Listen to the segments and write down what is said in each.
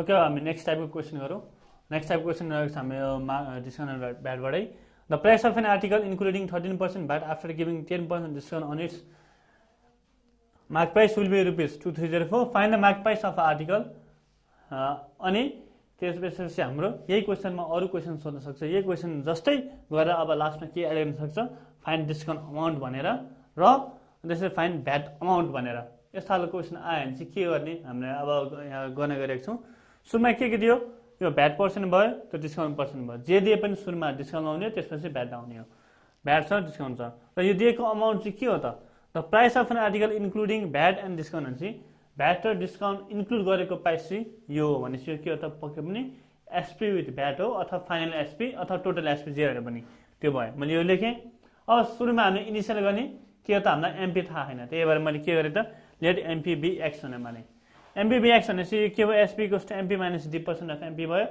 Okay हामी next टाइपको question गरौँ नेक्स्ट टाइपको क्वेसन रहेको छ हाम्रो मा डिस्काउन्ट ब्याटबाटै the price of an article including thirteen percent VAT after giving ten percent discount on its mark price will be rupees two three zero four find the mark price of article अनि त्यस हाम्रो यही क्वेसनमा अरू question सोध्न सक्छ यही question जस्तै गरेर अब लास्टमा के एड गर्न सक्छ फाइन डिस्काउन्ट अमाउन्ट भनेर र त्यसरी फाइन भ्याट अमाउन्ट भनेर यस्तो खालको क्वेसन आयो भने चाहिँ के गर्ने हामीले अब यहाँ गर्ने गरेको छौँ सुरुमा के के दियो यो भ्याट पर्सेन्ट भयो त्यो डिस्काउन्ट पर्सेन्ट भयो जे दिए पनि सुरुमा डिस्काउन्ट आउने हो त्यसपछि भ्याट आउने हो भ्याटसँग डिस्काउन्ट छ र यो दिएको अमाउन्ट चाहिँ के हो त the price of an article including VAT and discount भनेपछि भ्याट र डिस्काउन्ट इन्क्लुड गरेको प्राइस चाहिँ यो हो भनेपछि के हो त पक्कै पनि एसपी विथ भ्याट हो अथवा फाइनल एसपी अथवा टोटल एसपी जे हेरेर पनि त्यो भयो मैले यो लेखेँ अब सुरुमा हामीले इनिसियल गर्ने के हो त हामीलाई एमपी थाहा छैन त्यही भएर मैले के गरेँ त लेट एमपी बी एक्स भनेर मैले एमपिबिएक्स भनेपछि के भयो SP cost MP minus D percent of MP भयो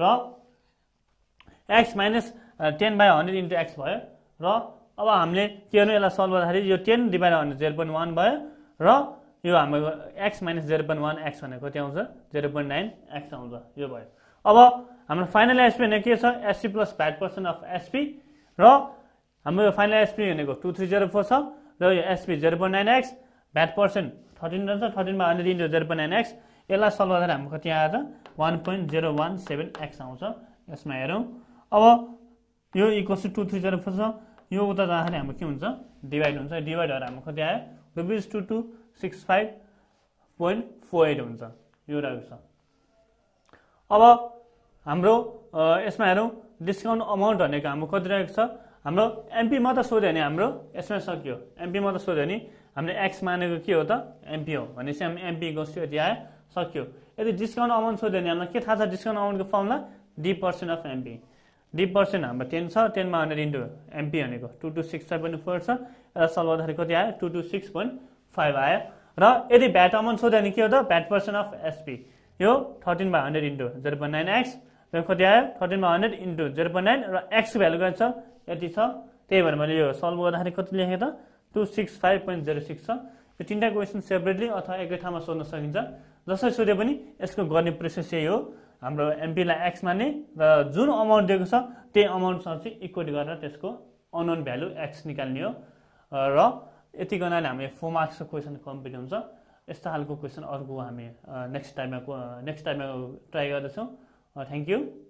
र x minus ten by hundred into x भयो र अब हामीले के गर्नु यसलाई सल्भ गर्दाखेरि यो ten divide hundred zero point one भयो र यो हाम्रो x minus zero point one x भनेको कति आउँछ जेरो पोइन्ट नाइन एक्स आउँछ यो भयो अब हाम्रो फाइनल एसपी भनेको के छ SP plus five percent of SP र हाम्रो यो फाइनल एसपी भनेको टू थ्री जेरो फोर छ र यो SP zero point nine x VAT percent thirteen रहेछ थर्टिनमा अनि तिन जेरो पोइन्ट नाइन एक्स यसलाई सल्भ गर्दा हाम्रो कति आयो त one point zero one seven x आउँछ यसमा हेरौँ अब यो equals to three zero four छ यो उता जाँदाखेरि हाम्रो के हुन्छ डिभाइड हुन्छ डिभाइड भएर हाम्रो कति आयो rupees two two six five point four eight हुन्छ यो रहेको छ अब हाम्रो यसमा हेरौँ डिस्काउन्ट अमाउन्ट भनेको हाम्रो कति रहेको छ हाम्रो एमपीमा त सोध्यो भने हाम्रो यसमा सकियो एमपीमा त सोध्यो भने हामीले एक्स मानेको के हो त एमपी हो भनेपछि हामी एमपी गर्छु यति आयो सक्यो यदि डिस्काउन्ट अमाउन्ट सोध्यो भने हामीलाई के थाहा छ डिस्काउन्ट अमाउन्टको फर्ममा D percent of MP D percent हाम्रो टेन छ टेनमा हन्ड्रेड इन्टु एमपी भनेको two two six five point four छ यसलाई सल्भ गर्दाखेरि कति आयो two two six point five आयो र यदि भ्याट अमाउन्ट सोध्यो भने के हो त भ्याट पर्सेन्ट अफ एसपी यो thirteen by hundred into zero point nine x कति आयो थर्टिनमा hundred into zero point nine र एक्सको भ्यालु कति छ यति छ त्यही भएर मैले यो सल्भ गर्दाखेरि कति लेखेँ त two six five point zero six छ यो तिनवटा क्वेसन सेपरेटली अथवा एकै ठाउँमा सोध्न सकिन्छ जसरी सोध्यो पनि यसको गर्ने प्रोसेस यही हो हाम्रो एमपीलाई एक्स मान्ने र जुन अमाउन्ट दिएको छ त्यही अमाउन्टसँग चाहिँ इक्वेट गरेर त्यसको अननोन भ्यालु एक्स निकाल्ने हो र यति गर्नाले हामी फोर मार्क्सको क्वेसन कम्प्लिट हुन्छ यस्तो खालको क्वेसन अर्को हामी नेक्स्ट टाइममा नेक्स्ट टाइममा ट्राई गर्दछौँ thank you.